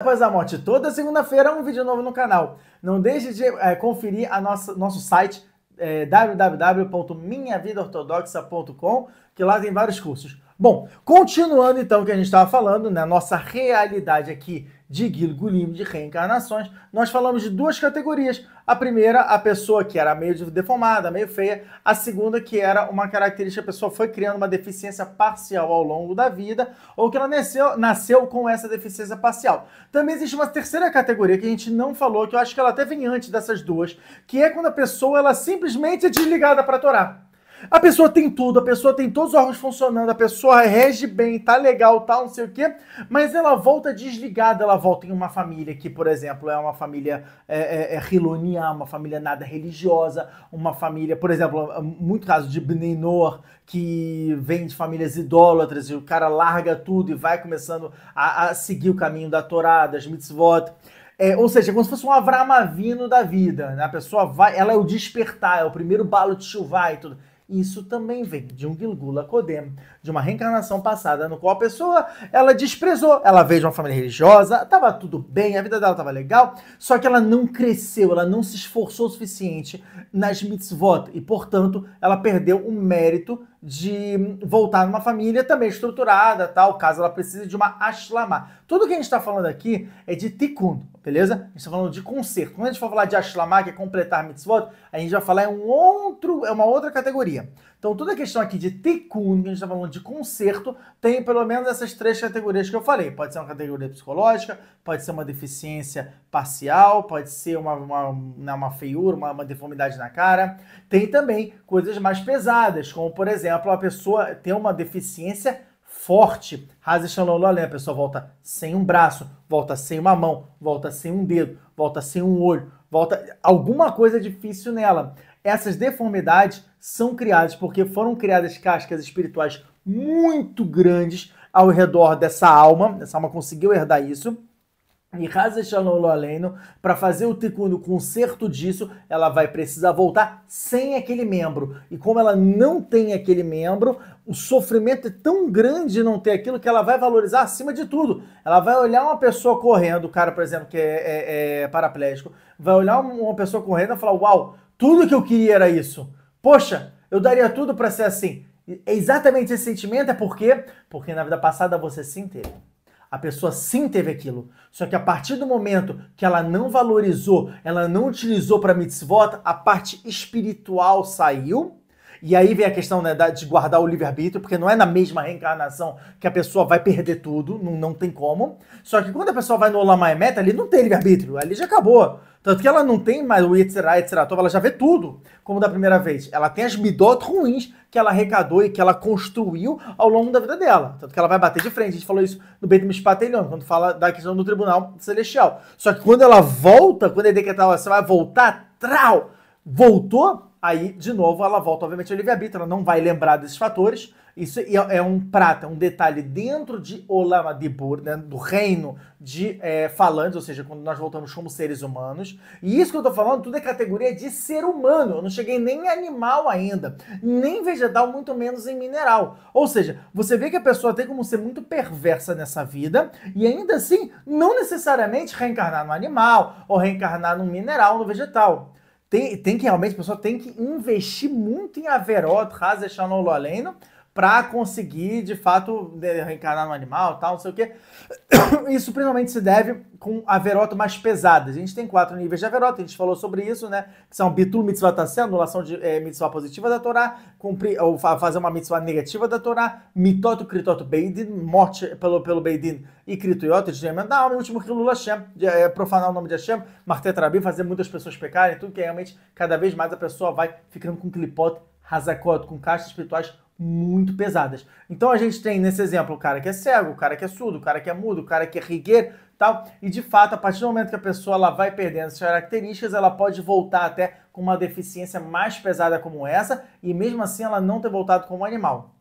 Após a morte, toda segunda-feira, um vídeo novo no canal. Não deixe de é, conferir a nossa, nosso site é, eh, www.minhavidaortodoxa.com, que lá tem vários cursos. Bom, continuando então o que a gente estava falando, né? Nossa realidade aqui de Gil Gulim de reencarnações, nós falamos de duas categorias. A primeira, a pessoa que era meio deformada, meio feia. A segunda, que era uma característica, a pessoa foi criando uma deficiência parcial ao longo da vida, ou que ela nasceu, nasceu com essa deficiência parcial. Também existe uma terceira categoria que a gente não falou, que eu acho que ela até vem antes dessas duas, que é quando a pessoa ela é simplesmente é desligada para Torá. A pessoa tem tudo, a pessoa tem todos os órgãos funcionando, a pessoa rege bem, tá legal, tal, tá, não sei o quê, mas ela volta desligada, ela volta em uma família que, por exemplo, é uma família é, é, é uma família nada religiosa, uma família, por exemplo, é muito caso de Bninor, que vem de famílias idólatras e o cara larga tudo e vai começando a, a seguir o caminho da Torá, das mitzvot. É, ou seja, é como se fosse um avramavino da vida. Né? A pessoa vai, ela é o despertar, é o primeiro balo de chuva e tudo. Isso também vem de um Gilgula Kodem, de uma reencarnação passada, no qual a pessoa ela desprezou. Ela veio de uma família religiosa, estava tudo bem, a vida dela estava legal, só que ela não cresceu, ela não se esforçou o suficiente nas mitzvot e, portanto, ela perdeu o mérito de voltar numa família também estruturada, tal, caso ela precise de uma ashlama. Tudo que a gente está falando aqui é de tikkun, beleza? A gente está falando de conserto. Quando a gente for falar de ashlama, que é completar mitzvot, a gente vai falar é um outro, é uma outra categoria. Então toda a questão aqui de tikkun, que a gente está falando de conserto, tem pelo menos essas três categorias que eu falei. Pode ser uma categoria psicológica, pode ser uma deficiência parcial, pode ser uma, uma, uma feiura, uma, uma deformidade na cara. Tem também coisas mais pesadas, como por exemplo exemplo, a pessoa tem uma deficiência forte. Razi a pessoa volta sem um braço, volta sem uma mão, volta sem um dedo, volta sem um olho, volta. Alguma coisa difícil nela. Essas deformidades são criadas porque foram criadas cascas espirituais muito grandes ao redor dessa alma. Essa alma conseguiu herdar isso. E Shalom Aleino, para fazer o tricô no conserto disso, ela vai precisar voltar sem aquele membro. E como ela não tem aquele membro, o sofrimento é tão grande não ter aquilo que ela vai valorizar acima de tudo. Ela vai olhar uma pessoa correndo, o cara, por exemplo, que é, é, é paraplégico, vai olhar uma pessoa correndo e falar: Uau, tudo que eu queria era isso. Poxa, eu daria tudo para ser assim. É exatamente esse sentimento, é porque, porque na vida passada você sim teve. A pessoa sim teve aquilo. Só que a partir do momento que ela não valorizou, ela não utilizou para mitzvot, a parte espiritual saiu e aí vem a questão né, de guardar o livre-arbítrio, porque não é na mesma reencarnação que a pessoa vai perder tudo, não, não tem como. Só que quando a pessoa vai no Olamai Meta, ali não tem livre-arbítrio, ali já acabou. Tanto que ela não tem mais o Yetzirah, Yetzirah ela já vê tudo, como da primeira vez. Ela tem as midot ruins que ela arrecadou e que ela construiu ao longo da vida dela. Tanto que ela vai bater de frente. A gente falou isso no Beit Mishpat quando fala da questão do tribunal celestial. Só que quando ela volta, quando é decretado, você vai voltar, trau, voltou, aí, de novo, ela volta, obviamente, ao livre-arbítrio, ela não vai lembrar desses fatores. Isso é, é um prata, é um detalhe dentro de Olamadibur, né, do reino de é, falantes, ou seja, quando nós voltamos como seres humanos. E isso que eu tô falando, tudo é categoria de ser humano. Eu não cheguei nem em animal ainda, nem vegetal, muito menos em mineral. Ou seja, você vê que a pessoa tem como ser muito perversa nessa vida e ainda assim, não necessariamente reencarnar no animal ou reencarnar no mineral, no vegetal tem, tem que realmente, pessoa tem que investir muito em Averot, Hazesh Loaleno para conseguir, de fato, reencarnar no animal, tal, não sei o quê. Isso principalmente se deve com a averoto mais pesada. A gente tem quatro níveis de averoto, a gente falou sobre isso, né? Que são bitul mitzvah tassé, anulação de é, mitzvah positiva da Torá, cumprir, ou fazer uma mitzvah negativa da Torá, mitoto, critoto, beidin, morte pelo, pelo beidin e critoto, de emendar alma, e último que lula chama, de, é, profanar o nome de Hashem, martetrabi, fazer muitas pessoas pecarem, tudo que é realmente, cada vez mais a pessoa vai ficando com clipote, razacote, com caixas espirituais muito pesadas. Então a gente tem nesse exemplo o cara que é cego, o cara que é surdo, o cara que é mudo, o cara que é rigueiro, tal. E de fato, a partir do momento que a pessoa ela vai perdendo essas características, ela pode voltar até com uma deficiência mais pesada como essa, e mesmo assim ela não ter voltado como animal.